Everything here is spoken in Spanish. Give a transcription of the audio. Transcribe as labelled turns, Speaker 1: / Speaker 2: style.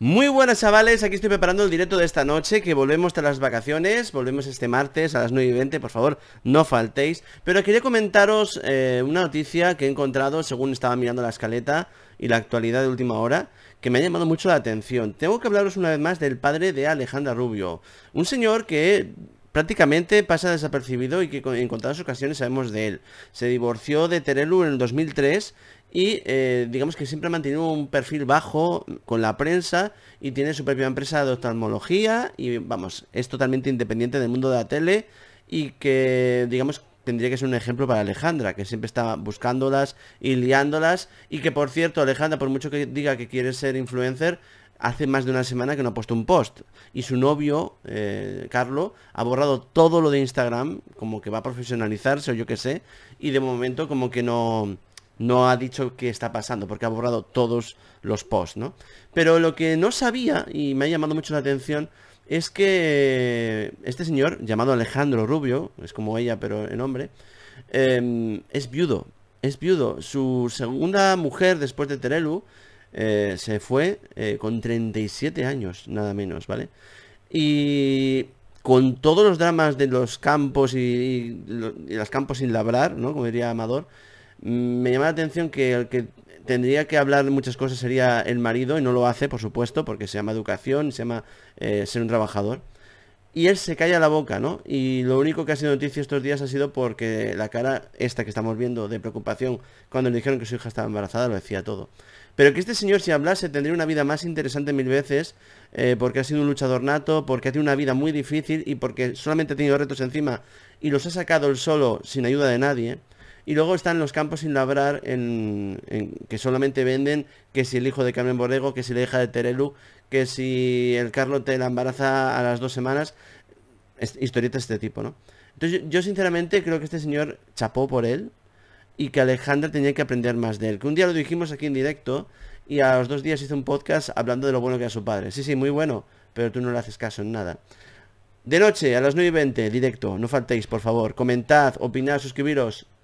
Speaker 1: Muy buenas chavales, aquí estoy preparando el directo de esta noche Que volvemos tras las vacaciones, volvemos este martes a las 9 y 20 Por favor, no faltéis Pero quería comentaros eh, una noticia que he encontrado Según estaba mirando la escaleta y la actualidad de última hora Que me ha llamado mucho la atención Tengo que hablaros una vez más del padre de Alejandra Rubio Un señor que prácticamente pasa desapercibido y que en contadas ocasiones sabemos de él. Se divorció de Terelu en el 2003 y eh, digamos que siempre ha mantenido un perfil bajo con la prensa y tiene su propia empresa de oftalmología y vamos, es totalmente independiente del mundo de la tele y que digamos tendría que ser un ejemplo para Alejandra, que siempre está buscándolas y liándolas y que por cierto Alejandra, por mucho que diga que quiere ser influencer, hace más de una semana que no ha puesto un post. Y su novio, eh, Carlo, ha borrado todo lo de Instagram, como que va a profesionalizarse o yo qué sé, y de momento como que no, no ha dicho qué está pasando, porque ha borrado todos los posts, ¿no? Pero lo que no sabía, y me ha llamado mucho la atención, es que este señor, llamado Alejandro Rubio, es como ella, pero en hombre, em, es viudo. Es viudo. Su segunda mujer, después de Terelu, eh, se fue eh, con 37 años, nada menos, ¿vale? Y con todos los dramas de los campos y, y, los campos sin labrar, ¿no? Como diría Amador, me llama la atención que el que tendría que hablar de muchas cosas sería el marido y no lo hace, por supuesto, porque se llama educación, se llama eh, ser un trabajador. Y él se calla la boca, ¿no? Y lo único que ha sido noticia estos días ha sido porque la cara esta que estamos viendo de preocupación cuando le dijeron que su hija estaba embarazada lo decía todo. Pero que este señor si hablase tendría una vida más interesante mil veces eh, porque ha sido un luchador nato, porque ha tenido una vida muy difícil y porque solamente ha tenido retos encima y los ha sacado él solo sin ayuda de nadie y luego están los campos sin labrar, en, que solamente venden que si el hijo de Carmen Borrego, que si la hija de Terelu, que si el Carlos te la embaraza a las dos semanas, historietas de este tipo, ¿no? Entonces yo, yo sinceramente creo que este señor chapó por él y que Alejandra tenía que aprender más de él. Que un día lo dijimos aquí en directo y a los dos días hizo un podcast hablando de lo bueno que era su padre. Sí, sí, muy bueno, pero tú no le haces caso en nada. De noche, a las 9 y 20, directo, no faltéis, por favor. Comentad, opinad, suscribiros.